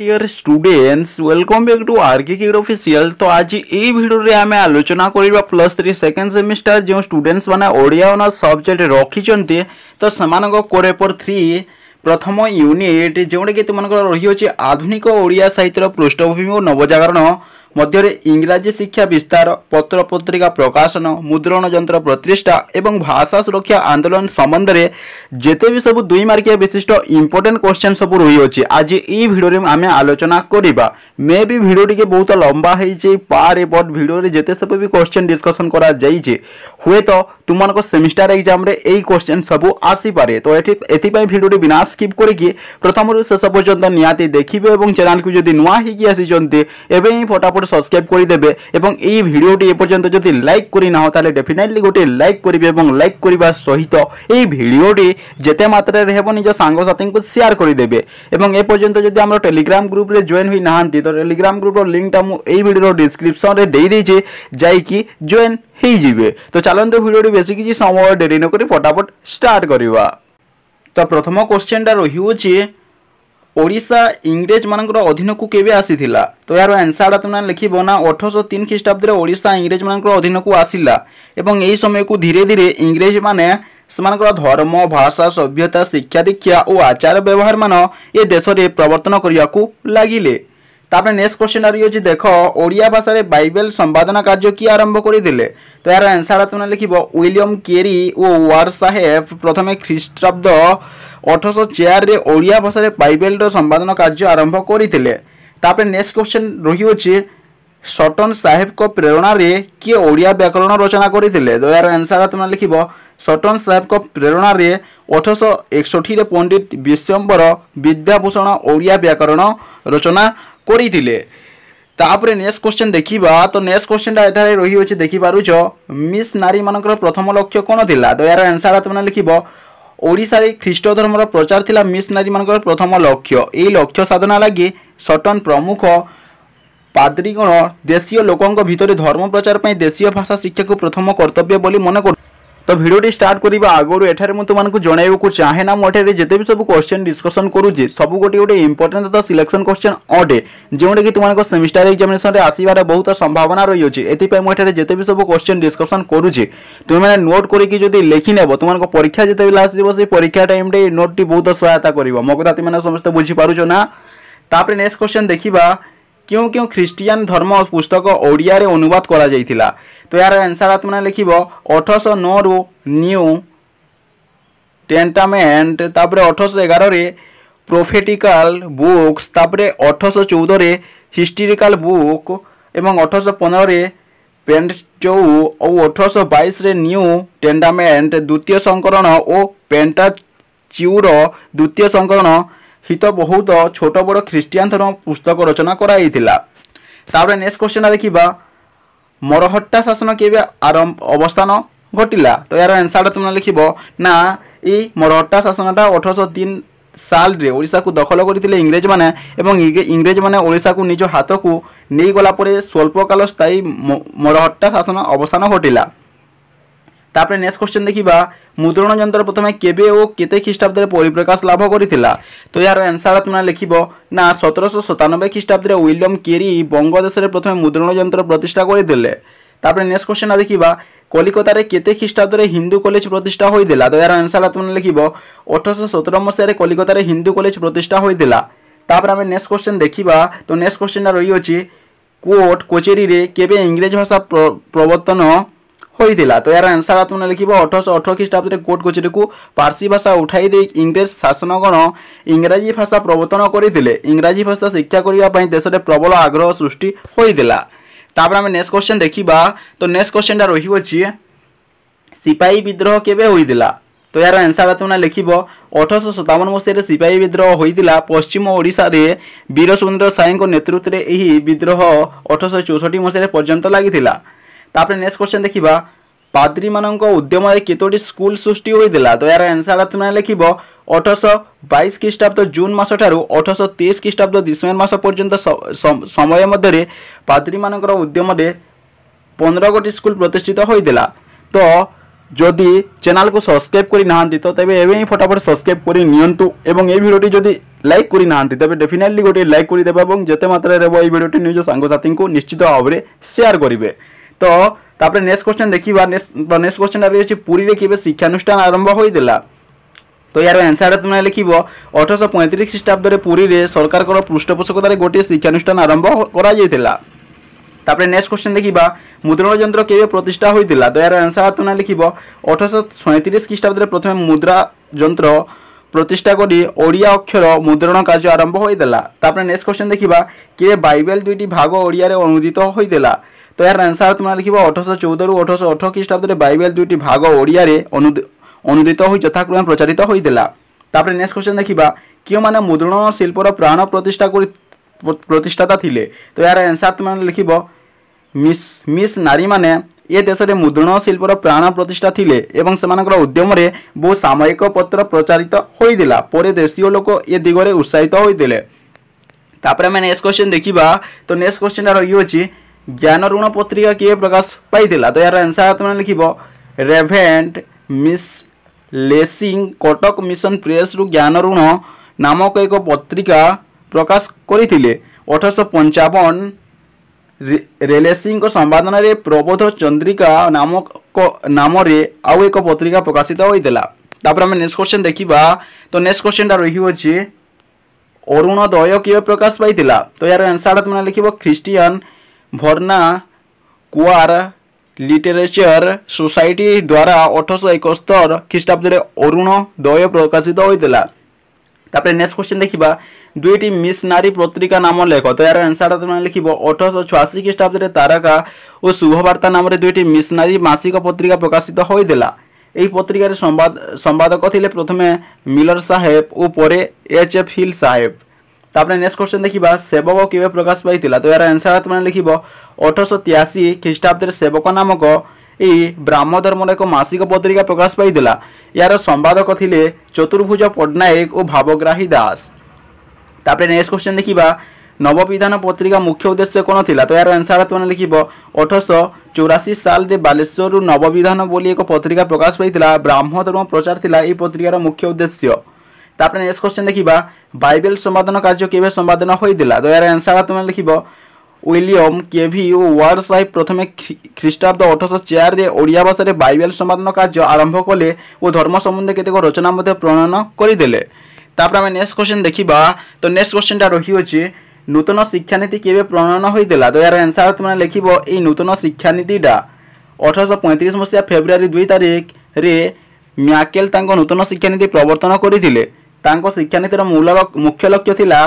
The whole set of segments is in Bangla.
deer students welcome back to RK cure official তো আজ এই ভিডিওরে আমি আলোচনা করিবা প্লস থ্রি সেকেন্ড সেমিস্টার যে স্টুডেন্টস মানে ওড়িয়া অনার্স সবজেক্ট রখিছন্তি তো সেমানক কোরে পর থ্রি প্রথম ইউনিট যেটা কি তোমার রয়েছে আধুনিক ওড়িয়া সাহিত্যর পৃষ্ঠভূমি ও নবজাগরণ ମଧ୍ୟରେ ଇଂରାଜୀ ଶିକ୍ଷା ବିସ୍ତାର ପତ୍ରପତ୍ରିକା ପ୍ରକାଶନ ମୁଦ୍ରଣ ଯନ୍ତ୍ର ପ୍ରତିଷ୍ଠା ଏବଂ ଭାଷା ସୁରକ୍ଷା ଆନ୍ଦୋଳନ ସମ୍ବନ୍ଧରେ ଯେତେ ବି ସବୁ ଦୁଇ ମାର୍କିଆ ବିଶିଷ୍ଟ ଇମ୍ପୋର୍ଟାଣ୍ଟ କ୍ୱେଶ୍ଚନ୍ ସବୁ ରହିଅଛି ଆଜି ଏଇ ଭିଡ଼ିଓରେ ଆମେ ଆଲୋଚନା କରିବା ମେ ବି ଭିଡ଼ିଓ ଟିକେ ବହୁତ ଲମ୍ବା ହେଇଛି ପାରେ ବଟ୍ ଭିଡ଼ିଓରେ ଯେତେ ସବୁ ବି କ୍ୱେଶ୍ଚନ୍ ଡିସ୍କସନ୍ କରାଯାଇଛି ହୁଏତ ତୁମମାନଙ୍କ ସେମିଷ୍ଟାର ଏକ୍ଜାମ୍ରେ ଏଇ କ୍ୱେଶ୍ଚନ୍ ସବୁ ଆସିପାରେ ତ ଏଠି ଏଥିପାଇଁ ଭିଡ଼ିଓଟି ବିନା ସ୍କିପ୍ କରିକି ପ୍ରଥମରୁ ଶେଷ ପର୍ଯ୍ୟନ୍ତ ନିହାତି ଦେଖିବେ ଏବଂ ଚ୍ୟାନେଲ୍କୁ ଯଦି ନୂଆ ହେଇକି ଆସିଛନ୍ତି ଏବେ ହିଁ ଫଟାଫଟ করে সবসক্রাইব করে দেবে এবং এই ভিডিওটি এ পর্যন্ত যদি লাইক করি না হয় তাহলে ডেফিনেটলি গোটে লাইক করবে এবং লাইক করা সহিত এই ভিডিওটি যেতে মাত্রায় হব নিজ সাংসাথী সেয়ার করে দেবে এবং এ পর্যন্ত যদি আমরা টেলিগ্রাম গ্রুপে জয়েন হয়ে না তো টেলিগ্রাম গ্রুপর লিঙ্কটা মু এই ভিডিওর ডিসক্রিপশনরে দিয়ে দিয়েছি যাই কি জয়েন হয়ে যাবে তো চলতো ভিডিওটি বেশি কিছু সময় ডেরি নকি ফটাফট স্টার্ট করা তো প্রথম কোশ্চেনটা রয়েছে ଓଡ଼ିଶା ଇଂରେଜମାନଙ୍କର ଅଧୀନକୁ କେବେ ଆସିଥିଲା ତ ଏହାର ଆନ୍ସରଟା ତୁମେ ଲେଖିବ ନା ଅଠରଶହ ତିନି ଖ୍ରୀଷ୍ଟାବ୍ଦରେ ଓଡ଼ିଶା ଇଂରେଜମାନଙ୍କର ଅଧୀନକୁ ଆସିଲା ଏବଂ ଏହି ସମୟକୁ ଧୀରେ ଧୀରେ ଇଂରେଜମାନେ ସେମାନଙ୍କର ଧର୍ମ ଭାଷା ସଭ୍ୟତା ଶିକ୍ଷା ଦୀକ୍ଷା ଓ ଆଚାର ବ୍ୟବହାରମାନ ଏ ଦେଶରେ ପ୍ରବର୍ତ୍ତନ କରିବାକୁ ଲାଗିଲେ तापर नेक्स्ट क्वेश्चन रही देख ओडिया भाषा बैबेल संवादना कार्य किए आरंभ करते तो यार आंसर तुम्हें लिख विलियम केरी और वार साहेब प्रथम ख्रीष्टाब्द अठरश चेयर ओडिया भाषा बैबेल संवादन कार्य आरंभ करते तापर नेक्स्ट क्वेश्चन रही सटन साहेब को प्रेरणा रे किए ओडिया व्याकरण रचना करते तो यार आंसर तुम्हें लिख सटन साहेब को प्रेरणा रे अठरश एकषठी पंडित विश्वम्बर विद्याभूषण ओडिया व्याकरण रचना করে ତାପରେ ନେକ୍ସଟ କ୍ୱେଶ୍ଚନ୍ ଦେଖିବା ତ ନେକ୍ସଟ କ୍ୱେଶ୍ଚନ୍ଟା ଏଠାରେ ରହିଅଛି ଦେଖିପାରୁଛ ମିସ୍ ନାରୀମାନଙ୍କର ପ୍ରଥମ ଲକ୍ଷ୍ୟ କ'ଣ ଥିଲା ତ ଏହାର ଆନ୍ସର୍ ତୁମେ ଲେଖିବ ଓଡ଼ିଶାରେ ଖ୍ରୀଷ୍ଟ ଧର୍ମର ପ୍ରଚାର ଥିଲା ମିସ୍ ନାରୀମାନଙ୍କର ପ୍ରଥମ ଲକ୍ଷ୍ୟ ଏହି ଲକ୍ଷ୍ୟ ସାଧନା ଲାଗି ସଟନ୍ ପ୍ରମୁଖ ପାଦ୍ରୀଗଣ ଦେଶୀୟ ଲୋକଙ୍କ ଭିତରେ ଧର୍ମ ପ୍ରଚାର ପାଇଁ ଦେଶୀୟ ଭାଷା ଶିକ୍ଷାକୁ ପ୍ରଥମ କର୍ତ୍ତବ୍ୟ ବୋଲି ମନେ କରୁ তো ভিডিওটি স্টার্ট করা আগর এখানে মু তোমাকে জনাইবাক চাহে না মুঠে যেতে বি সব কোশ্চেন ডিসকসন করুছি সব গোটি গোটে ইম্পর্টাট তথা সিলেকশন কোশ্চেন অটে যেটা কি তোমার সেমিস্টার এক্সামিনেসনরে আসবার বহুত সম্ভাবনা রয়েছে এপাই মুঠে যেতে বি সব কোশ্চেন ডিসকসন করুছি তুমি মানে নোট করি যদি লেখি নেব তোমার পরীক্ষা যেতবে আসব সেই পরীক্ষা টাইমে নোটটি বহুত সহায়তা করব মো কথা তুমি সমস্ত বুঝিপারুছ না তাপরে নেক্সট কোশ্চেন দেখিবা কেউ কেউ খ্রিস্টিয়ান ধর্ম পুস্তক ওড়িয়ারে অনুবাদ করা যাইতিলা तो यार आंसर तुम लिख अठरश नौ रु न्यू टेन्टामेट ताप अठरश एगार प्रोफेटिकाल बुक्स अठरश चौदह हिस्टोरिकाल बुक अठरश पंद्रह पेंट चो और अठरश बैस न्यू टेन्डामेट द्वितीय संकरण और पेंटा च्यूर द्वितीय संकरण हित बहुत छोट बड़ ख्रीटियान धर्म पुस्तक रचना कराई नेक्स्ट क्वेश्चन देखा ମରହଟ୍ଟା ଶାସନ କେବେ ଅବସ୍ଥାନ ଘଟିଲା ତ ଏହାର ଆନ୍ସର୍ଟା ତୁମେ ଲେଖିବ ନା ଏଇ ମରହଟ୍ଟା ଶାସନଟା ଅଠରଶହ ତିନି ସାଲରେ ଓଡ଼ିଶାକୁ ଦଖଲ କରିଥିଲେ ଇଂରେଜମାନେ ଏବଂ ଇଂରେଜମାନେ ଓଡ଼ିଶାକୁ ନିଜ ହାତକୁ ନେଇଗଲା ପରେ ସ୍ୱଳ୍ପକାଳ ସ୍ଥାୟୀ ମରହଟ୍ଟା ଶାସନ ଅବସ୍ଥାନ ଘଟିଲା তাপরে নেক্সট কোশ্চেন দেখিবা মুদ্রণ যন্ত্র প্রথমে কেবে ও কেতে খ্রিস্টাব্দে পরিপ্রকাশ লাভ করেছিল তো এর আনসার তোমরা লিখিব না সতেরোশো সতানব্বই খ্রিস্টাব্দে উইলিয়াম কেরি বঙ্গদেশের প্রথমে মুদ্রণ যন্ত্র প্রতিষ্ঠা করেদেলে তারপরে নেক্সট কোশ্চেন দেখিবা কলিকতার কেতে খ্রিস্টাব্দে হিন্দু কলেজ প্রতিষ্ঠা হয়েছিল তো এর আনসার তোমরা লিখিব অঠরশো সতেরো মশায় কলিকতার হিন্দু কলেজ প্রতিষ্ঠা হয়েছিল তারপরে আমি নেক্সট কোশ্চেন দেখিবা তো নেক্সট কোশ্চেনটা রয়েছে কোর্ট কোচেরি কেবে ইংরেজ ভাষা প্রবর্তন ହୋଇଥିଲା ତ ଏହାର ଆନ୍ସର ଆପଣ ଲେଖିବ ଅଠରଶହ ଅଠର ଖ୍ରୀଷ୍ଟାବ୍ଦରେ କୋର୍ଟ କଚେରୀକୁ ପାର୍ସୀ ଭାଷା ଉଠାଇ ଦେଇ ଇଂରେଜ ଶାସନଗଣ ଇଂରାଜୀ ଭାଷା ପ୍ରବର୍ତ୍ତନ କରିଥିଲେ ଇଂରାଜୀ ଭାଷା ଶିକ୍ଷା କରିବା ପାଇଁ ଦେଶରେ ପ୍ରବଳ ଆଗ୍ରହ ସୃଷ୍ଟି ହୋଇଥିଲା ତାପରେ ଆମେ ନେକ୍ସଟ କ୍ୱେଶ୍ଚନ୍ ଦେଖିବା ତ ନେକ୍ସଟ କ୍ୱେଶ୍ଚନ୍ଟା ରହିଅଛି ସିପାହୀ ବିଦ୍ରୋହ କେବେ ହୋଇଥିଲା ତ ଏହାର ଆନ୍ସର ଆପଣ ଲେଖିବ ଅଠରଶହ ସତାବନ ମସିହାରେ ସିପାହୀ ବିଦ୍ରୋହ ହୋଇଥିଲା ପଶ୍ଚିମ ଓଡ଼ିଶାରେ ବୀରସୁନ୍ଦର ସାଏଙ୍କ ନେତୃତ୍ୱରେ ଏହି ବିଦ୍ରୋହ ଅଠରଶହ ଚଉଷଠି ମସିହାରେ ପର୍ଯ୍ୟନ୍ତ ଲାଗିଥିଲା ତାପରେ ନେକ୍ସଟ କ୍ୱେଶ୍ଚନ୍ ଦେଖିବା ପାଦ୍ରୀମାନଙ୍କ ଉଦ୍ୟମରେ କେତୋଟି ସ୍କୁଲ ସୃଷ୍ଟି ହୋଇଥିଲା ତ ଏହାର ଆନ୍ସର୍ ତୁମେ ଲେଖିବ ଅଠରଶହ ବାଇଶ ଖ୍ରୀଷ୍ଟାବ୍ଦ ଜୁନ୍ ମାସଠାରୁ ଅଠରଶହ ତେଇଶ ଖ୍ରୀଷ୍ଟାବ୍ଦ ଡିସେମ୍ବର ମାସ ପର୍ଯ୍ୟନ୍ତ ସମୟ ମଧ୍ୟରେ ପାଦ୍ରୀମାନଙ୍କର ଉଦ୍ୟମରେ ପନ୍ଦର ଗୋଟି ସ୍କୁଲ ପ୍ରତିଷ୍ଠିତ ହୋଇଥିଲା ତ ଯଦି ଚ୍ୟାନେଲକୁ ସବସ୍କ୍ରାଇବ୍ କରିନାହାନ୍ତି ତ ତେବେ ଏବେ ହିଁ ଫଟାଫଟ ସବସ୍କ୍ରାଇବ୍ କରି ନିଅନ୍ତୁ ଏବଂ ଏହି ଭିଡ଼ିଓଟି ଯଦି ଲାଇକ୍ କରିନାହାନ୍ତି ତେବେ ଡେଫିନେଟଲି ଗୋଟିଏ ଲାଇକ୍ କରିଦେବେ ଏବଂ ଯେତେ ମାତ୍ରାରେ ହେବ ଏହି ଭିଡ଼ିଓଟି ନିଜ ସାଙ୍ଗସାଥୀଙ୍କୁ ନିଶ୍ଚିତ ଭାବରେ ସେୟାର କରିବେ ତ ତାପରେ ନେକ୍ସଟ କ୍ୱେଶ୍ଚନ୍ ଦେଖିବା ନେକ୍ସଟ କ୍ୱେଶ୍ଚନ୍ଟା ରହିଅଛି ପୁରୀରେ କେବେ ଶିକ୍ଷାନୁଷ୍ଠାନ ଆରମ୍ଭ ହୋଇଥିଲା তো ইয়ার আনসার তুমি লিখব অঠরশ পঁয়ত্রিশ খ্রিস্টাব্দে পুরীতে সরকারকর পৃষ্ঠপোষকতার গোটিয়ে শিক্ষানুষ্ঠান আরম্ভ করা যাই তাপরে নেক্সট কোশ্চেন দেখা মুদ্রণ যন্ত্র কেবে প্রতিষ্ঠা হয়েছিল তো ইয়ার আনসার তুমি লিখব অঠরশ সৈঁত্রিশ খ্রিস্টাব্দে প্রথমে মুদ্রা যন্ত্র প্রতিষ্ঠা করে ওড়িয়া অক্ষর মুদ্রণ কাজ আরম্ভ হয়েছিল তাপরে নেক্সট কোশ্চেন দেখা কে বাইবেল দুইটি ভাগ ওড়িয়ার অনুদিত হয়েছিল তো এর আনসার তোমরা লিখব অঠরশো চৌদরু অঠরশো অঠর খ্রিস্টাব্দে বাইবেল দুইটি ভাগ ওড়িয়ারে অনুদিত হয়ে যথাক্রমে প্রচারিত হয়েছিল তাপরে নেক্সট কোশ্চেন দেখিবা কেউমানে মুদ্রণ শিল্পর প্রাণ প্রতিষ্ঠা করে প্রতিষ্ঠাতা লে তো এর আনসার তোমরা লিখব মিস মিস নারী মানে ଏ ଦେଶରେ ମୁଦ୍ରଣ ଶିଳ୍ପର ପ୍ରାଣ ପ୍ରତିଷ୍ଠା ଥିଲେ ଏବଂ ସେମାନଙ୍କର ଉଦ୍ୟମରେ ବହୁ ସାମୟିକ ପତ୍ର ପ୍ରଚାରିତ ହୋଇଥିଲା ପରେ ଦେଶୀୟ ଲୋକ ଏ ଦିଗରେ ଉତ୍ସାହିତ ହୋଇଥିଲେ ତାପରେ ଆମେ ନେକ୍ସଟ କ୍ୱେଶ୍ଚନ୍ ଦେଖିବା ତ ନେକ୍ସଟ କ୍ୱେଶ୍ଚନ୍ଟା ରହିଅଛି ଜ୍ଞାନ ଋଣ ପତ୍ରିକା କିଏ ପ୍ରକାଶ ପାଇଥିଲା ତ ଏହାର ଆନ୍ସର ତୁମେ ଲେଖିବ ରେଭେଣ୍ଟ ମିସ୍ ଲେସିଂ କଟକ ମିଶନ ପ୍ରେସ୍ରୁ ଜ୍ଞାନ ଋଣ ନାମକ ଏକ ପତ୍ରିକା ପ୍ରକାଶ କରିଥିଲେ ଅଠରଶହ ପଞ୍ଚାବନ ରେଲେସିଙ୍କ ସମ୍ପାଦନାରେ ପ୍ରବୋଧ ଚନ୍ଦ୍ରିକା ନାମକ ନାମରେ ଆଉ ଏକ ପତ୍ରିକା ପ୍ରକାଶିତ ହୋଇଥିଲା ତାପରେ ଆମେ ନେକ୍ସଟ କ୍ୱେଶ୍ଚନ୍ ଦେଖିବା ତ ନେକ୍ସଟ କ୍ୱେଶ୍ଚନ୍ଟା ରହିଅଛି ଅରୁଣୋଦୟ କିଏ ପ୍ରକାଶ ପାଇଥିଲା ତ ଏହାର ଆନ୍ସରଟା ତୁମେ ଲେଖିବ ଖ୍ରୀଷ୍ଟିଆନ भरना কুয়ার লিটারেচার সোসাইটি দ্বারা অঠরশো একস্তর খ্রিস্টাব্দে অরুণোদয় প্রকাশিত হয়েছিল তাপরে নেক্সট কোশ্চেন দেখিবা দুইটি মিশনারি পত্রিকা নাম লেখ তো এর আনসারটা তুমি লিখিব অঠরশো ছয়াশি খ্রিস্টাব্দে তারকা ও শুভবার্তা নামে দুইটি মিশনারি মাসিক পত্রিকা প্রকাশিত হয়েছিল এই পত্রিকার সম্বাদ সম্পাদক লে প্রথমে মিলর সাহেব ও পরে এইচ এফ হিল সাহেব তাপরে নেক্সট কোশ্চেন দেখবা সেবক কেবে প্রকাশ পাই তো এর আনসার তোমার মানে লিখব অঠরশ তিয়াশি খ্রিস্টাব্দের সেবক নামক এই ব্রাহ্ম ধর্মর এক মাসিক পত্রিকা প্রকাশ পাই ইয়ার সম্পাদক লে চতুর্ভুজ পট্টনায়ক ও ভাবগ্রাহী দাস তাপরে নেক্সট কোশ্চেন দেখবা নববিধান পত্রিকা মুখ্য উদ্দেশ্য কোণ লা তো এর আনসার তোমার মানে লিখব অঠরশ চৌরাশি সাল যে বালেশ্বর নববিধান বলে এক পত্রিকা প্রকাশ পাই ব্রাহ্ম ধর্ম প্রচার লা এই পত্রিকার মুখ্য উদ্দেশ্য তাপরে নেক্সট কোশ্চেন দেখবা ବାଇବେଲ ସମ୍ପାଦନ କାର୍ଯ୍ୟ କେବେ ସମ୍ପାଦନ ହୋଇଥିଲା ତ ଏହାର ଆନ୍ସର୍ ତୁମେ ଲେଖିବ ୱିଲିୟମ୍ କେଭି ଓ ୱାର୍ଡ ସାହେବ ପ୍ରଥମେ ଖ୍ରୀଷ୍ଟାବ୍ଦ ଅଠରଶହ ଚାରିରେ ଓଡ଼ିଆ ଭାଷାରେ ବାଇବେଲ ସମ୍ପାଦନ କାର୍ଯ୍ୟ ଆରମ୍ଭ କଲେ ଓ ଧର୍ମ ସମ୍ବନ୍ଧୀୟ କେତେକ ରଚନା ମଧ୍ୟ ପ୍ରଣୟନ କରିଦେଲେ ତାପରେ ଆମେ ନେକ୍ସଟ କ୍ୱେଶ୍ଚନ୍ ଦେଖିବା ତ ନେକ୍ସଟ କ୍ୱେଶ୍ଚନ୍ଟା ରହିଅଛି ନୂତନ ଶିକ୍ଷାନୀତି କେବେ ପ୍ରଣୟନ ହୋଇଥିଲା ତ ଏହାର ଆନ୍ସର୍ ତୁମେ ଲେଖିବ ଏଇ ନୂତନ ଶିକ୍ଷାନୀତିଟା ଅଠରଶହ ପଇଁତିରିଶ ମସିହା ଫେବୃଆରୀ ଦୁଇ ତାରିଖରେ ମ୍ୟାକେଲ୍ ତାଙ୍କ ନୂତନ ଶିକ୍ଷାନୀତି ପ୍ରବର୍ତ୍ତନ କରିଥିଲେ ତାଙ୍କ ଶିକ୍ଷାନୀତିର ମୂଳ ମୁଖ୍ୟ ଲକ୍ଷ୍ୟ ଥିଲା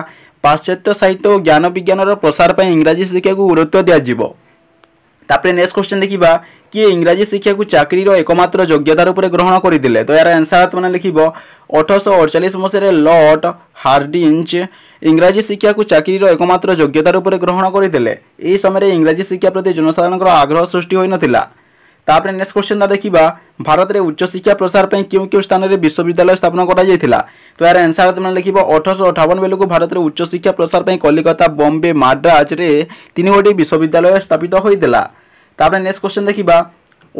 ପାଶ୍ଚାତ୍ୟ ସାହିତ୍ୟ ଓ ଜ୍ଞାନ ବିଜ୍ଞାନର ପ୍ରସାର ପାଇଁ ଇଂରାଜୀ ଶିକ୍ଷାକୁ ଗୁରୁତ୍ୱ ଦିଆଯିବ ତାପରେ ନେକ୍ସଟ କ୍ୱେଶ୍ଚନ୍ ଦେଖିବା କିଏ ଇଂରାଜୀ ଶିକ୍ଷାକୁ ଚାକିରିର ଏକମାତ୍ର ଯୋଗ୍ୟତା ରୂପରେ ଗ୍ରହଣ କରିଥିଲେ ତ ଏହାର ଆନ୍ସର ମାନେ ଲେଖିବ ଅଠରଶହ ଅଡ଼ଚାଳିଶ ମସିହାରେ ଲର୍ଡ଼ ହାର୍ଡିଞ୍ଚ ଇଂରାଜୀ ଶିକ୍ଷାକୁ ଚାକିରିର ଏକମାତ୍ର ଯୋଗ୍ୟତା ରୂପରେ ଗ୍ରହଣ କରିଥିଲେ ଏହି ସମୟରେ ଇଂରାଜୀ ଶିକ୍ଷା ପ୍ରତି ଜନସାଧାରଣଙ୍କର ଆଗ୍ରହ ସୃଷ୍ଟି ହୋଇନଥିଲା ତାପରେ ନେକ୍ସଟ କ୍ୱେଶ୍ଚନଟା ଦେଖିବା ଭାରତରେ ଉଚ୍ଚଶିକ୍ଷା ପ୍ରସାର ପାଇଁ କେଉଁ କେଉଁ ସ୍ଥାନରେ ବିଶ୍ୱବିଦ୍ୟାଳୟ ସ୍ଥାପନ କରାଯାଇଥିଲା তো ଏହାର ଆନ୍ସର୍ ତୁମେ ଲେଖିବ ଅଠରଶହ ଅଠାବନ ବେଳକୁ ଭାରତରେ ଉଚ୍ଚଶିକ୍ଷା ପ୍ରସାର ପାଇଁ କଲିକତା ବମ୍ବେ ମାଡ୍ରାଜରେ ତିନିଗୋଟି ବିଶ୍ୱବିଦ୍ୟାଳୟ ସ୍ଥାପିତ ହୋଇଥିଲା ତାପରେ ନେକ୍ସଟ କ୍ୱେଶ୍ଚନ୍ ଦେଖିବା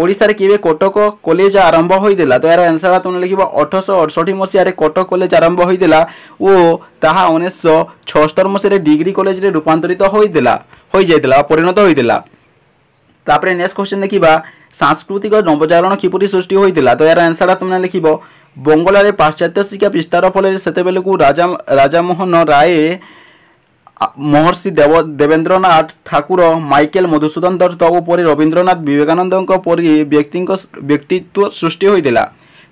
ଓଡ଼ିଶାରେ କେବେ କଟକ କଲେଜ ଆରମ୍ଭ ହୋଇଥିଲା ତ ଏହାର ଆନ୍ସର୍ ତୁମେ ଲେଖିବ ଅଠରଶହ ଅଠଷଠି ମସିହାରେ କଟକ କଲେଜ ଆରମ୍ଭ ହୋଇଥିଲା ଓ ତାହା ଉଣେଇଶହ ଛଅସ୍ତର ମସିହାରେ ଡିଗ୍ରୀ କଲେଜରେ ରୂପାନ୍ତରିତ ହୋଇଥିଲା ହୋଇଯାଇଥିଲା ପରିଣତ ହୋଇଥିଲା ତାପରେ ନେକ୍ସଟ କ୍ୱେଶ୍ଚନ୍ ଦେଖିବା ସାଂସ୍କୃତିକ ନବଜାଗରଣ କିପରି ସୃଷ୍ଟି ହୋଇଥିଲା ତ ଏହାର ଆନ୍ସର୍ଟା ତୁମେ ଲେଖିବ ବଙ୍ଗଳାରେ ପାଶ୍ଚାତ୍ୟ ଶିକ୍ଷା ବିସ୍ତାର ଫଳରେ ସେତେବେଳକୁ ରାଜା ରାଜାମୋହନ ରାୟ ମହର୍ଷି ଦେବ ଦେବେନ୍ଦ୍ରନାଥ ଠାକୁର ମାଇକେଲ ମଧୁସୂଦନ ଦତ୍ତ ଉପରେ ରବୀନ୍ଦ୍ରନାଥ ବିବେକାନନ୍ଦଙ୍କ ପରି ବ୍ୟକ୍ତିଙ୍କ ବ୍ୟକ୍ତିତ୍ୱ ସୃଷ୍ଟି ହୋଇଥିଲା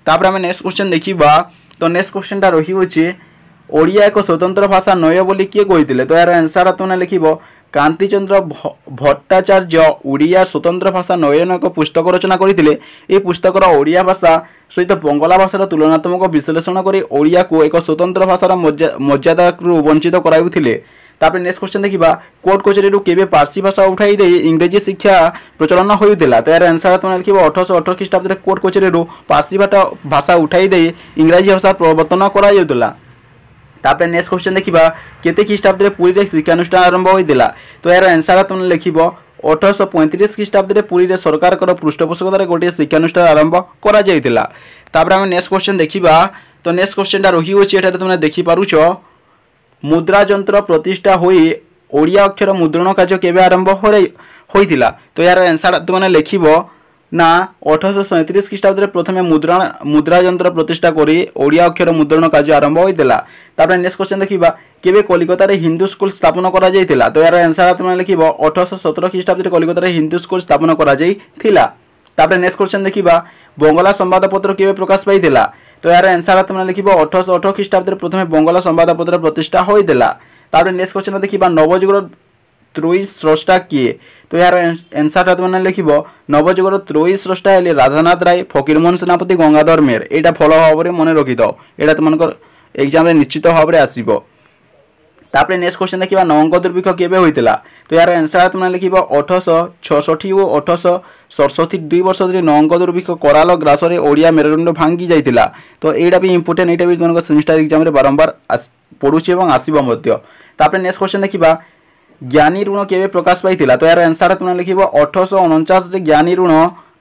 ତାପରେ ଆମେ ନେକ୍ସଟ କ୍ୱେଶ୍ଚନ୍ ଦେଖିବା ତ ନେକ୍ସଟ କ୍ୱେଶ୍ଚନ୍ଟା ରହିଅଛି ଓଡ଼ିଆ ଏକ ସ୍ୱତନ୍ତ୍ର ଭାଷା ନୟ ବୋଲି କିଏ କହିଥିଲେ ତ ଏହାର ଆନ୍ସର୍ ତୁମେ ଲେଖିବ କାନ୍ତିଚନ୍ଦ୍ର ଭଟ୍ଟାଚାର୍ଯ୍ୟ ଓଡ଼ିଆ ସ୍ୱତନ୍ତ୍ର ଭାଷା ନୟନ ଏକ ପୁସ୍ତକ ରଚନା କରିଥିଲେ ଏହି ପୁସ୍ତକର ଓଡ଼ିଆ ଭାଷା ସହିତ ବଙ୍ଗଳା ଭାଷାର ତୁଳନାତ୍ମକ ବିଶ୍ଳେଷଣ କରି ଓଡ଼ିଆକୁ ଏକ ସ୍ୱତନ୍ତ୍ର ଭାଷାର ମର୍ଯ୍ୟାଦାରୁ ବଞ୍ଚିତ କରାଇଥିଲେ ତାପରେ ନେକ୍ସଟ କ୍ୱେଶ୍ଚନ୍ ଦେଖିବା କୋର୍ଟ କଚେରୀରୁ କେବେ ପାର୍ସୀ ଭାଷା ଉଠାଇ ଦେଇ ଇଂରେଜୀ ଶିକ୍ଷା ପ୍ରଚଳନ ହୋଇଥିଲା ତାହାର ଆନ୍ସର ତୁମେ ଲେଖିବ ଅଠରଶହ ଅଠର ଖ୍ରୀଷ୍ଟାବ୍ଦରେ କୋର୍ଟ କଚେରୀରୁ ପାର୍ସୀ ଭାଷା ଉଠାଇ ଦେଇ ଇଂରାଜୀ ଭାଷା ପ୍ରବର୍ତ୍ତନ କରାଯାଉଥିଲା ତାପରେ ନେକ୍ସଟ କ୍ୱେଶ୍ଚନ୍ ଦେଖିବା କେତେ ଖ୍ରୀଷ୍ଟାବ୍ଦରେ ପୁରୀରେ ଶିକ୍ଷାନୁଷ୍ଠାନ ଆରମ୍ଭ ହୋଇଥିଲା ତ ଏହାର ଆନ୍ସର୍ ତୁମେ ଲେଖିବ ଅଠରଶହ ପଇଁତିରିଶ ଖ୍ରୀଷ୍ଟାବ୍ଦରେ ପୁରୀରେ ସରକାରଙ୍କର ପୃଷ୍ଠପୋଷକତାରେ ଗୋଟିଏ ଶିକ୍ଷାନୁଷ୍ଠାନ ଆରମ୍ଭ କରାଯାଇଥିଲା ତାପରେ ଆମେ ନେକ୍ସଟ କ୍ୱେଶ୍ଚନ୍ ଦେଖିବା ତ ନେକ୍ସଟ କ୍ୱେଶ୍ଚନ୍ଟା ରହିଅଛି ଏଠାରେ ତୁମେ ଦେଖିପାରୁଛ ମୁଦ୍ରା ଯନ୍ତ୍ର ପ୍ରତିଷ୍ଠା ହୋଇ ଓଡ଼ିଆ ଅକ୍ଷର ମୁଦ୍ରଣ କାର୍ଯ୍ୟ କେବେ ଆରମ୍ଭ ହୋଇଥିଲା ତ ଏହାର ଆନ୍ସର୍ ତୁମେ ଲେଖିବ না ଅଠରଶହ ସଇଁତିରିଶ ଖ୍ରୀଷ୍ଟାବ୍ଦରେ ପ୍ରଥମେ ମୁଦ୍ରଣ ମୁଦ୍ରାଯନ୍ତ୍ର ପ୍ରତିଷ୍ଠା କରି ଓଡ଼ିଆ ଅକ୍ଷର ମୁଦ୍ରଣ କାର୍ଯ୍ୟ ଆରମ୍ଭ ହୋଇଥିଲା ତାପରେ ନେକ୍ସଟ କ୍ୱେଶ୍ଚନ୍ ଦେଖିବା କେବେ କଲିକତାରେ ହିନ୍ଦୁ ସ୍କୁଲ ସ୍ଥାପନ କରାଯାଇଥିଲା ତ ଏହାର ଆନ୍ସର ତୁମେ ଲେଖିବ ଅଠରଶହ ସତର ଖ୍ରୀଷ୍ଟାବ୍ଦରେ କଲିକତାରେ ହିନ୍ଦୁ ସ୍କୁଲ ସ୍ଥାପନ କରାଯାଇଥିଲା ତାପରେ ନେକ୍ସଟ କ୍ୱେଶ୍ଚନ୍ ଦେଖିବା ବଙ୍ଗଳା ସମ୍ବାଦପତ୍ର କେବେ ପ୍ରକାଶ ପାଇଥିଲା ତ ଏହାର ଆନ୍ସର ତୁମେ ଲେଖିବ ଅଠରଶହ ଅଠର ଖ୍ରୀଷ୍ଟାବ୍ଦରେ ପ୍ରଥମେ ବଙ୍ଗଳା ସମ୍ବାଦପତ୍ର ପ୍ରତିଷ୍ଠା ହୋଇଥିଲା ତାପରେ ନେକ୍ସଟ କ୍ୱେଶ୍ଚନ୍ ଦେଖିବା ନବଯୁଗର ତ୍ରୋଇ ସ୍ରଷ୍ଟା କିଏ ତ ଏହାର ଏନ୍ସର୍ଟା ତୁମେମାନେ ଲେଖିବ ନବଯୁଗର ତ୍ରୋଇ ସ୍ରଷ୍ଟା ହେଲେ ରାଧାନାଥ ରାୟ ଫକୀରମୋହନ ସେନାପତି ଗଙ୍ଗାଧର ମେହେର ଏଇଟା ଭଲ ଭାବରେ ମନେ ରଖିଥାଅ ଏଇଟା ତୁମମାନଙ୍କର ଏକ୍ଜାମ୍ରେ ନିଶ୍ଚିତ ଭାବରେ ଆସିବ ତାପରେ ନେକ୍ସଟ କ୍ୱେଶ୍ଚନ୍ ଦେଖିବା ନବଙ୍କ ଦୁର୍ଭିକ୍ଷ କେବେ ହୋଇଥିଲା ତ ଏହାର ଆନ୍ସର ତୁମେ ଲେଖିବ ଅଠରଶହ ଛଅଷଠି ଓ ଅଠରଶହ ସତଷଠି ଦୁଇ ବର୍ଷ ଧରି ନବଙ୍କ ଦୁର୍ଭିକ୍ଷ କରାଲ ଗ୍ରାସରେ ଓଡ଼ିଆ ମେରୁଦଣ୍ଡ ଭାଙ୍ଗି ଯାଇଥିଲା ତ ଏଇଟା ବି ଇମ୍ପୋର୍ଟାଣ୍ଟ ଏଇଟା ବି ତୁମଙ୍କ ସେମିଷ୍ଟାର ଏକ୍ଜାମ୍ରେ ବାରମ୍ବାର ପଡ଼ୁଛି ଏବଂ ଆସିବ ମଧ୍ୟ ତାପରେ ନେକ୍ସଟ କ୍ୱେଶ୍ଚନ୍ ଦେଖିବା ଜ୍ଞାନୀ ଋଣ କେବେ ପ୍ରକାଶ ପାଇଥିଲା ତ ଏହାର ଆନ୍ସର୍ଟା ତୁମେ ଲେଖିବ ଅଠରଶହ ଅଣଚାଶରେ ଜ୍ଞାନୀ ଋଣ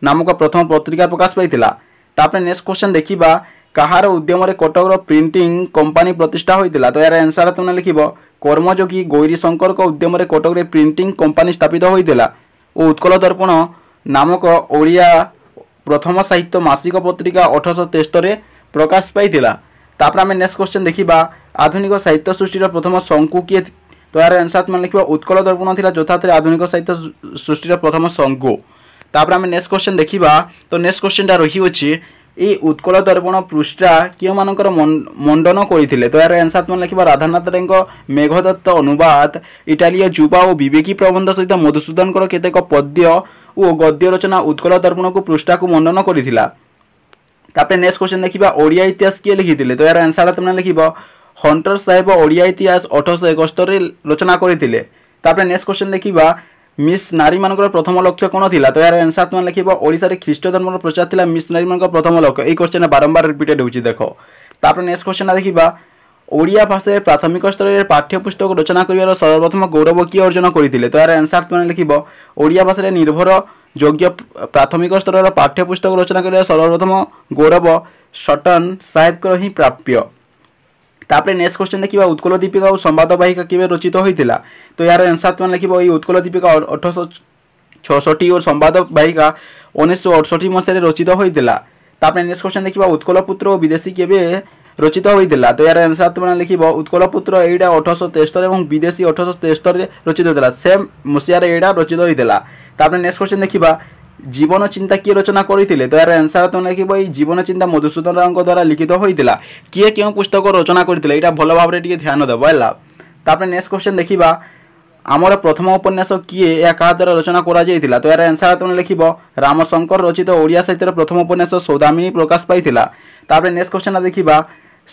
ନାମକ ପ୍ରଥମ ପତ୍ରିକା ପ୍ରକାଶ ପାଇଥିଲା ତାପରେ ନେକ୍ସଟ କ୍ୱେଶ୍ଚନ୍ ଦେଖିବା କାହାର ଉଦ୍ୟମରେ କଟକର ପ୍ରିଣ୍ଟିଂ କମ୍ପାନୀ ପ୍ରତିଷ୍ଠା ହୋଇଥିଲା ତ ଏହାର ଆନ୍ସର୍ଟା ତୁମେ ଲେଖିବ କର୍ମଯୋଗୀ ଗୌରୀଶଙ୍କରଙ୍କ ଉଦ୍ୟମରେ କଟକରେ ପ୍ରିଣ୍ଟିଂ କମ୍ପାନୀ ସ୍ଥାପିତ ହୋଇଥିଲା ଓ ଉତ୍କଳ ଦର୍ପଣ ନାମକ ଓଡ଼ିଆ ପ୍ରଥମ ସାହିତ୍ୟ ମାସିକ ପତ୍ରିକା ଅଠରଶହ ତେସ୍ତରରେ ପ୍ରକାଶ ପାଇଥିଲା ତାପରେ ଆମେ ନେକ୍ସଟ କ୍ୱେଶ୍ଚନ୍ ଦେଖିବା ଆଧୁନିକ ସାହିତ୍ୟ ସୃଷ୍ଟିର ପ୍ରଥମ ଶଙ୍କୁ କିଏ ଏହାର ଆନ୍ସର୍ ତୁମେ ଲେଖିବ ଉତ୍କଳ ଦର୍ପଣ ଥିଲା ଯଥାର୍ଥରେ ଆଧୁନିକ ସାହିତ୍ୟ ସୃଷ୍ଟିର ପ୍ରଥମ ସଙ୍ଗ ତାପରେ ଆମେ ନେକ୍ସଟ କ୍ୱେଶ୍ଚନ୍ ଦେଖିବା ତ ନେକ୍ସଟ କ୍ୱେଶ୍ଚନ୍ଟା ରହିଅଛି এই উৎকল দর্পণ পৃষ্ঠা কেউমানଙ୍କର মণ্ডନ কৰিଥିଲେ তো ইয়াৰ এনসার তুমি লিখিব রাধানাথ রায়ঙ্ক মেঘদত্ত অনুবাদ ইটালীয় যুবা ও বিবেকী প্রবন্ধ সহিত মধুসূদনଙ୍କର କେତେକ ପଦ୍ୟ ଓ ଗଦ୍ୟ ରଚନା ଉତ୍କଳ ଦର୍ପଣକୁ ପୃଷ୍ଠାକୁ ମଣ୍ଡନ କରିଥିଲା ତାପରେ ନେକ୍ସଟ କ୍ୱେଶ୍ଚନ୍ ଦେଖିବା ଓଡ଼ିଆ ଇତିହାସ କିଏ ଲେଖିଥିଲେ ତ ଏହାର ଆନ୍ସର୍ଟା ତୁମେ ଲେଖିବ ହଣ୍ଟର ସାହେବ ଓଡ଼ିଆ ଇତିହାସ ଅଠରଶହ ଏକସ୍ତରୀରେ ରଚନା କରିଥିଲେ ତାପରେ ନେକ୍ସଟ କ୍ୱେଶ୍ଚନ୍ ଦେଖିବା ମିସ୍ ନାରୀମାନଙ୍କର ପ୍ରଥମ ଲକ୍ଷ୍ୟ କ'ଣ ଥିଲା ତ ଏହାର ଆନ୍ସର ତୁମେ ଲେଖିବ ଓଡ଼ିଶାରେ ଖ୍ରୀଷ୍ଟ ଧର୍ମର ପ୍ରଚାର ଥିଲା ମିସ୍ ନାରୀମାନଙ୍କ ପ୍ରଥମ ଲକ୍ଷ୍ୟ ଏଇ କ୍ୱେଶ୍ଚନ୍ ବାରମ୍ବାର ରିପିଟେଡ୍ ହେଉଛି ଦେଖ ତାପରେ ନେକ୍ସଟ କ୍ୱେଶ୍ଚନ୍ଟା ଦେଖିବା ଓଡ଼ିଆ ଭାଷାରେ ପ୍ରାଥମିକ ସ୍ତରରେ ପାଠ୍ୟପୁସ୍ତକ ରଚନା କରିବାର ସର୍ବପ୍ରଥମ ଗୌରବ କିଏ ଅର୍ଜନ କରିଥିଲେ ତ ଏହାର ଆନ୍ସର ତୁମେ ଲେଖିବ ଓଡ଼ିଆ ଭାଷାରେ ନିର୍ଭର ଯୋଗ୍ୟ ପ୍ରାଥମିକ ସ୍ତରର ପାଠ୍ୟପୁସ୍ତକ ରଚନା କରିବାର ସର୍ବପ୍ରଥମ ଗୌରବ ସଟନ୍ ସାହେବଙ୍କର ହିଁ ପ୍ରାପ୍ୟ ତାପରେ ନେକ୍ସଟ କ୍ୱେଶ୍ଚନ୍ ଦେଖିବା ଉତ୍କଳ ଦୀପିକା ଓ ସମ୍ବାଦବାହିକା କେବେ ରଚିତ ହୋଇଥିଲା ତ ଏହାର ଆନ୍ସର ତୁମେ ଲେଖିବ ଏହି ଉତ୍କଳ ଦୀପିକା ଅଠରଶହ ଛଅଷଠି ଓ ସମ୍ବାଦବାହିକା ଉଣେଇଶହ ଅଠଷଠି ମସିହାରେ ରଚିତ ହୋଇଥିଲା ତାପରେ ନେକ୍ସଟ କ୍ୱେଶ୍ଚନ୍ ଦେଖିବା ଉତ୍କଳ ପୁତ୍ର ଓ ବିଦେଶୀ କେବେ রচিত হয়েছিল তো এর আনসার তোমরা লিখব উৎকলপুত্র এইটা অঠরশো তেস্তর এবং বিদেশী অঠরশো তেস্তরে রচিত হয়েছিল সেম মশিয়ারে এইটা রচিত হয়েছিল তারপরে নেক্সট কোশ্চেন দেখিবা ଜୀବନ ଚିନ୍ତା କିଏ ରଚନା କରିଥିଲେ ତ ଏହାର ଆନ୍ସର ତ ଲେଖିବ ଏଇ ଜୀବନ ଚିନ୍ତା ମଧୁସୂଦନ ରାଓଙ୍କ ଦ୍ୱାରା ଲିଖିତ ହୋଇଥିଲା କିଏ କେଉଁ ପୁସ୍ତକ ରଚନା କରିଥିଲେ ଏଇଟା ଭଲ ଭାବରେ ଟିକେ ଧ୍ୟାନ ଦେବ ହେଲା ତାପରେ ନେକ୍ସଟ କ୍ୱେଶ୍ଚନ୍ ଦେଖିବା ଆମର ପ୍ରଥମ ଉପନ୍ୟାସ କିଏ ଏହା କାହା ଦ୍ୱାରା ରଚନା କରାଯାଇଥିଲା ତ ଏହାର ଆନ୍ସର ତୁମେ ଲେଖିବ ରାମଶଙ୍କର ରଚିତ ଓଡ଼ିଆ ସାହିତ୍ୟର ପ୍ରଥମ ଉପନ୍ୟାସ ସୌଦାମିନୀ ପ୍ରକାଶ ପାଇଥିଲା ତାପରେ ନେକ୍ସଟ କ୍ୱେଶ୍ଚନ୍ ଦେଖିବା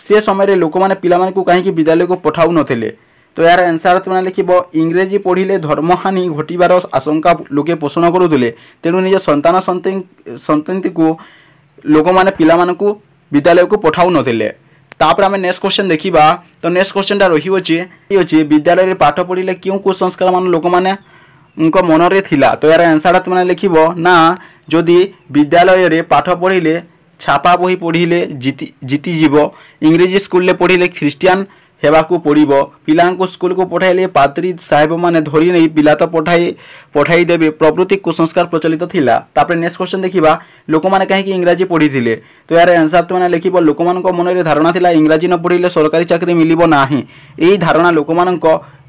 ସେ ସମୟରେ ଲୋକମାନେ ପିଲାମାନଙ୍କୁ କାହିଁକି ବିଦ୍ୟାଳୟକୁ ପଠାଉନଥିଲେ তো এর আনসার তুমি লিখব ইংরেজি পড়িলে ধর্মহানি ঘটিবার আশঙ্কা লোকে পোষণ করুলে তেমনি নিজ সন্তান সন্ততি লোক মানে পিলা বিদ্যালয়কু পঠাও নথিলে তাপরে আমি নেক্সট কোশ্চেন দেখিবা তো নেক্সট কোশ্চেনটা রহিছে অছি বিদ্যালয়ের পাঠ পড়িলে কেউ কুসংস্কার মান লোক মানে মনরে লা তো এর আনসারটা তুমি লিখব না যদি বিদ্যালয়ের পাঠ পড়িলে ছাপা বহি পড়িলে জিতি জিতিযিব ইংরেজি স্কুলে পড়িলে খ্রিস্টিয়ান होगाक पड़ पा स्कूल को पठाइले पात्री साहेब मैंने धरी नहीं पिला तो पठाई पठाई देवे प्रभृति कुसंस्कार प्रचलित था नेक्स्ट क्वेश्चन देखा लोक मैंने कहीं इंग्रजी पढ़ी तो यार एनसर तुम्हें लिख लोक मनरे धारणा था इंग्रजी न पढ़ले सरकारी चाकरी मिली ना यही धारणा लोक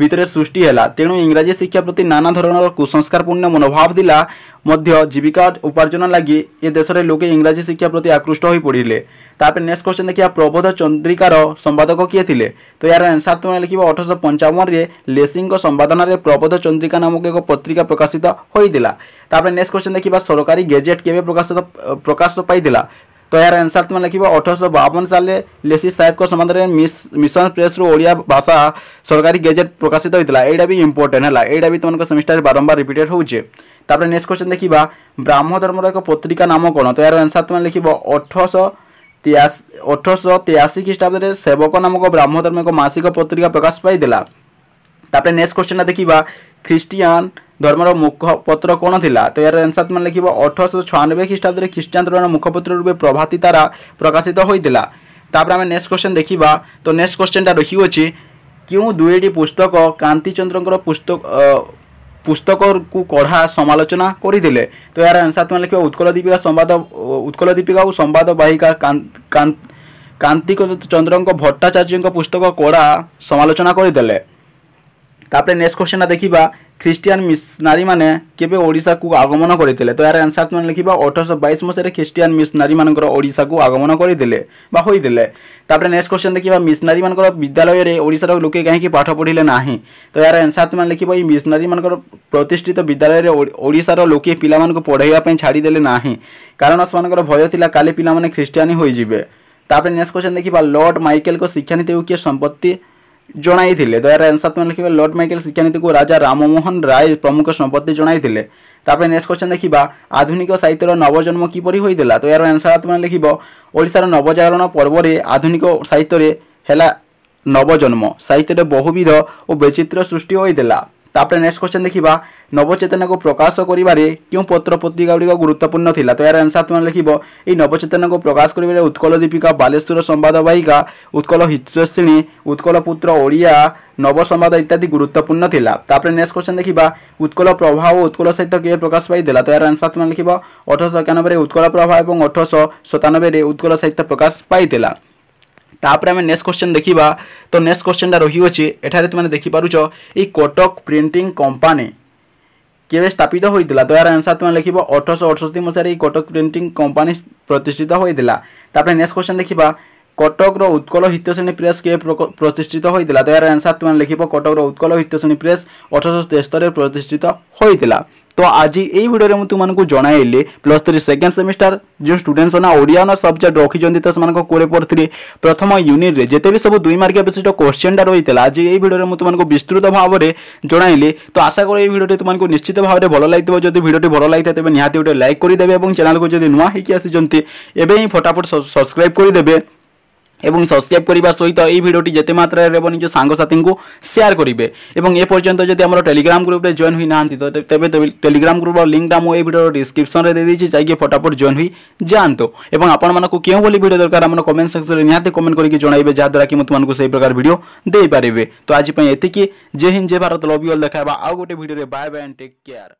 मितर सृष्टि तेणु इंग्राजी शिक्षा प्रति नाना नानाधरण कुसंस्कारपूर्ण मनोभाव दिला जीविका उपार्जन लगी ये देश में लोके इंग्राजी शिक्षा प्रति आकृष्ट हो पढ़ले नेक्स्ट क्वेश्चन देखिए प्रबोध चंद्रिकार संपादक किए थे તો યાર આન્સર ତୁମେ ଲେଖିବ ଅଠରଶହ ପଞ୍ଚାବନରେ ଲେସିଙ୍କ ସମ୍ପାଦନାରେ ପ୍ରବୋଧ ଚନ୍ଦ୍ରିକା ନାମକ ଏକ ପତ୍ରିକା ପ୍ରକାଶିତ ହୋଇଥିଲା ତାପରେ ନେକ୍ସଟ କ୍ୱେଶ୍ଚନ୍ ଦେଖିବା ସରକାରୀ ଗେଜେଟ୍ କେବେ ପ୍ରକାଶିତ ପ୍ରକାଶ ପାଇଥିଲା তো এর আনসার তুমি লিখব অঠরশো বাবন সালে লেসি সাহেব সম্বন্ধে মিশন প্রেস রু ওড়িয়া ভাষা সরকারি গেজেট প্রকাশিত হয়েছিল এইটা বি ইম্পর্টেন্ট হল এইটা বি তোমার সেমিস্টার বারম্বার রিপিটেড হচ্ছে তাপরে নেক্সট কোশ্চেন দেখা ব্রাহ্ম ধর্মর এক পত্রিকা নাম কোণ তো এর আনসার তুমি লিখব অঠরশো তিরাশি অঠরশহ তিরাশি খ্রিস্টাব্দে সেবক নামক ব্রাহ্মধর্ম এক মাসিক পত্রিকা প্রকাশ পাইলা তাপরে নেক্সট কোশ্চেনটা দেখিবা খ্রিস্টিয়ান ধর্মর মুখপত্র কোণ লা তো এর আনসার তুমি মানে লিখব অঠরশহ ছয়ানবে খ্রিস্টাব্দে খ্রিস্টান ধর্মর মুখপত্র রূপে প্রভাতী তারা প্রকাশিত হয়েছিলা তাপরে আমি নেক্সট কোশ্চেন দেখিবা তো নেক্সট কোশ্চেনটা রখিছি কেউ দুইটি পুস্তক কান্তিচন্দ্রঙ্কর পুস্তক ପୁସ୍ତକକୁ କଢ଼ା ସମାଲୋଚନା କରିଥିଲେ ତ ଏହାର ଆନ୍ସର ତୁମେ ଲେଖିବ ଉତ୍କଳ ଦୀପିକା ସମ୍ବାଦ ଉତ୍କଳ ଦୀପିକା ଓ ସମ୍ବାଦ ବାହିକା କାନ୍ତିକ ଚନ୍ଦ୍ରଙ୍କ ଭଟ୍ଟାଚାର୍ଯ୍ୟଙ୍କ ପୁସ୍ତକ କଢ଼ା ସମାଲୋଚନା କରିଦେଲେ ତାପରେ ନେକ୍ସଟ କ୍ୱେଶ୍ଚନଟା ଦେଖିବା ଖ୍ରୀଷ୍ଟିଆନ ମିସନାରୀମାନେ କେବେ ଓଡ଼ିଶାକୁ ଆଗମନ କରିଥିଲେ ତ ଏହାର ଆନ୍ସର ମାନେ ଲେଖିବା ଅଠରଶହ ବାଇଶ ମସିହାରେ ଖ୍ରୀଷ୍ଟିଆନ ମିସନାରୀମାନଙ୍କର ଓଡ଼ିଶାକୁ ଆଗମନ କରିଥିଲେ ବା ହୋଇଥିଲେ ତାପରେ ନେକ୍ସଟ କ୍ୱେଶ୍ଚନ ଦେଖିବା ମିସନାରୀମାନଙ୍କର ବିଦ୍ୟାଳୟରେ ଓଡ଼ିଶାର ଲୋକେ କାହିଁକି ପାଠ ପଢ଼ିଲେ ନାହିଁ ତ ଏହାର ଆନ୍ସର ମାନେ ଲେଖିବା ଏହି ମିସନାରୀମାନଙ୍କର ପ୍ରତିଷ୍ଠିତ ବିଦ୍ୟାଳୟରେ ଓଡ଼ିଶାର ଲୋକେ ପିଲାମାନଙ୍କୁ ପଢ଼ାଇବା ପାଇଁ ଛାଡ଼ିଦେଲେ ନାହିଁ କାରଣ ସେମାନଙ୍କର ଭୟ ଥିଲା କାଲି ପିଲାମାନେ ଖ୍ରୀଷ୍ଟିଆନ ହୋଇଯିବେ ତାପରେ ନେକ୍ସଟ କ୍ୱେଶ୍ଚନ ଦେଖିବା ଲର୍ଡ଼ ମାଇକେଲଙ୍କ ଶିକ୍ଷାନୀତିକୁ କିଏ ସମ୍ପତ୍ତି ଜଣାଇଥିଲେ ଦୟାର ଆନ୍ସର ତୁମେ ଲେଖିବେ ଲର୍ଡ ମାଇକେଲ ଶିକ୍ଷାନୀତିକୁ ରାଜା ରାମମୋହନ ରାୟ ପ୍ରମୁଖ ସମ୍ପତ୍ତି ଜଣାଇଥିଲେ ତାପରେ ନେକ୍ସଟ କ୍ୱେଶ୍ଚନ୍ ଦେଖିବା ଆଧୁନିକ ସାହିତ୍ୟର ନବଜନ୍ମ କିପରି ହୋଇଥିଲା ତ ଏହାର ଆନ୍ସର ତୁମେ ଲେଖିବ ଓଡ଼ିଶାର ନବଜାଗରଣ ପର୍ବରେ ଆଧୁନିକ ସାହିତ୍ୟରେ ହେଲା ନବଜନ୍ମ ସାହିତ୍ୟରେ ବହୁବିଧ ଓ ବୈଚିତ୍ର୍ୟ ସୃଷ୍ଟି ହୋଇଥିଲା ତାପରେ ନେକ୍ସଟ କ୍ୱେଶ୍ଚନ ଦେଖିବା ନବଚେତନାକୁ ପ୍ରକାଶ କରିବାରେ କେଉଁ ପତ୍ର ପତ୍ରିକା ଗୁଡ଼ିକ ଗୁରୁତ୍ୱପୂର୍ଣ୍ଣ ଥିଲା ତ ଏହାର ଆନ୍ସର ତୁମେ ଲେଖିବ ଏହି ନବଚେତନାକୁ ପ୍ରକାଶ କରିବାରେ ଉତ୍କଳ ଦୀପିକା ବାଲେଶ୍ୱର ସମ୍ବାଦବାହିକା ଉତ୍କଳ ହିତଶ୍ରେଣୀ ଉତ୍କଳ ପୁତ୍ର ଓଡ଼ିଆ ନବସମ୍ବାଦ ଇତ୍ୟାଦି ଗୁରୁତ୍ୱପୂର୍ଣ୍ଣ ଥିଲା ତାପରେ ନେକ୍ସଟ କ୍ୱେଶ୍ଚନ ଦେଖିବା ଉତ୍କଳ ପ୍ରଭା ଓ ଉତ୍କଳ ସାହିତ୍ୟ କେବେ ପ୍ରକାଶ ପାଇଥିଲା ତ ଏହାର ଆନ୍ସର ତୁମେ ଲେଖିବ ଅଠରଶହ ଏକାନବେରେ ଉତ୍କଳ ପ୍ରଭା ଏବଂ ଅଠରଶହ ସତାନବେରେ ଉତ୍କଳ ସାହିତ୍ୟ ପ୍ରକାଶ ପାଇଥିଲା ତାପରେ ଆମେ ନେକ୍ସଟ କ୍ୱେଶ୍ଚନ୍ ଦେଖିବା ତ ନେକ୍ସଟ କ୍ୱେଶ୍ଚନ୍ଟା ରହିଅଛି ଏଠାରେ ତୁମେ ଦେଖିପାରୁଛ ଏଇ କଟକ ପ୍ରିଣ୍ଟିଂ କମ୍ପାନୀ কেবে স্থাপিত হয়েছিল তো এর আনসার তুমি লিখব অঠরশো অঠষষ্টি মশায় এই কটক প্রিন্টিং কোম্পানি প্রতিষ্ঠিত হয়েছিল তাপরে নেক্সট কোশ্চেন লিখবা কটকর উৎকল হিতশ্রেণী প্রেস কে প্রতিষ্ঠিত হয়েছিল তো এর আনসার তুমি লিখব কটকর উৎকল হিতশ্রেণী প্রেস অঠরশো তেস্তরে প্রতিষ্ঠিত হয়েছিল ତ ଆଜି ଏଇ ଭିଡ଼ିଓରେ ମୁଁ ତୁମମାନଙ୍କୁ ଜଣାଇଲି ପ୍ଲସ୍ ଥ୍ରୀ ସେକେଣ୍ଡ ସେମିଷ୍ଟାର ଯେଉଁ ଷ୍ଟୁଡେଣ୍ଟ ମାନେ ଓଡ଼ିଆ ଅନର୍ସ ସବଜେକ୍ଟ ରଖିଛନ୍ତି ତ ସେମାନଙ୍କ କୋଡ଼ିଏ ପଡ଼ିଥିଲେ ପ୍ରଥମ ୟୁନିଟ୍ରେ ଯେତେ ବି ସବୁ ଦୁଇ ମାର୍କିଆ ବିଶିଷ୍ଟ କୋଶ୍ଚିନ୍ଟା ରହିଥିଲା ଆଜି ଏଇ ଭିଡ଼ିଓରେ ମୁଁ ତୁମମାନଙ୍କୁ ବିସ୍ତୃତ ଭାବରେ ଜଣାଇଲି ତ ଆଶା କରେ ଏଇ ଭିଡ଼ିଓଟି ତୁମକୁ ନିଶ୍ଚିତ ଭାବରେ ଭଲ ଲାଗିଥିବ ଯଦି ଭିଡ଼ିଓଟି ଭଲ ଲାଗିଥାଏ ତେବେ ନିହାତି ଗୋଟେ ଲାଇକ୍ କରିଦେବେ ଏବଂ ଚ୍ୟାନେଲକୁ ଯଦି ନୂଆ ହେଇକି ଆସିଛନ୍ତି ଏବେ ହିଁ ଫଟାଫଟ ସବସ୍କ୍ରାଇବ୍ କରିଦେବେ এবং সবসক্রাইব করা সহিত এই ভিডিওটি যেতে মাত্রায় রেব নিজ সাংসাথী সেয়ার করবে এবং এ পর্যন্ত যদি আমার টেলিগ্রাম গ্রুপে জয়েন হয়ে না তবে টেলিগ্রাম গ্রুপর লিঙ্কটা মু এই ভিডিওর ডিসক্রিপশনরে দিয়েছি যাই ফটাফট জয়েন হয়ে যাতো এবং আপনার কেউ বলে ভিডিও দরকার আমার কমেন্ট সেকশনে নিহতি কমেন্ট করি জনাইবে যাদ্বারা কি তোমাকে সেই প্রকার ভিডিও দিয়ে পারে তো আজপাই এতিকি জে হিন্দ জে ভারত লভ ইউ দেখা আউ গোটে ভিডিওরে বাই বাই টেক কেয়ার